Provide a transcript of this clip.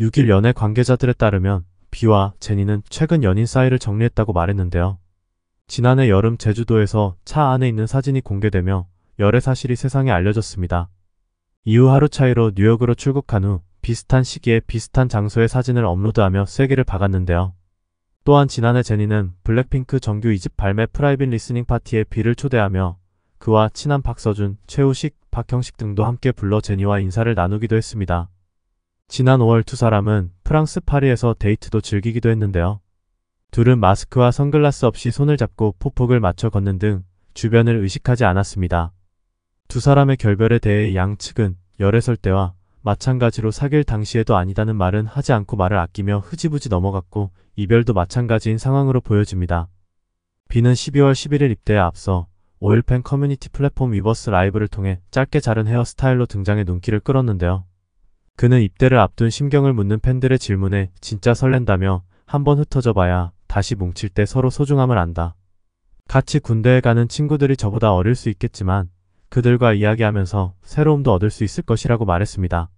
6일 연애 관계자들에 따르면 비와 제니는 최근 연인 사이를 정리했다고 말했는데요. 지난해 여름 제주도에서 차 안에 있는 사진이 공개되며 열애 사실이 세상에 알려졌습니다. 이후 하루 차이로 뉴욕으로 출국한 후 비슷한 시기에 비슷한 장소에 사진을 업로드하며 세계를 박았는데요. 또한 지난해 제니는 블랙핑크 정규 2집 발매 프라이빗 리스닝 파티에 비를 초대하며 그와 친한 박서준, 최우식, 박형식 등도 함께 불러 제니와 인사를 나누기도 했습니다. 지난 5월 두 사람은 프랑스 파리에서 데이트도 즐기기도 했는데요. 둘은 마스크와 선글라스 없이 손을 잡고 폭폭을 맞춰 걷는 등 주변을 의식하지 않았습니다. 두 사람의 결별에 대해 양측은 열애설 때와 마찬가지로 사귈 당시에도 아니다는 말은 하지 않고 말을 아끼며 흐지부지 넘어갔고 이별도 마찬가지인 상황으로 보여집니다. 비는 12월 11일 입대에 앞서 오일팬 커뮤니티 플랫폼 위버스 라이브를 통해 짧게 자른 헤어스타일로 등장해 눈길을 끌었는데요. 그는 입대를 앞둔 심경을 묻는 팬들의 질문에 진짜 설렌다며 한번 흩어져 봐야 다시 뭉칠 때 서로 소중함을 안다. 같이 군대에 가는 친구들이 저보다 어릴 수 있겠지만 그들과 이야기하면서 새로움도 얻을 수 있을 것이라고 말했습니다.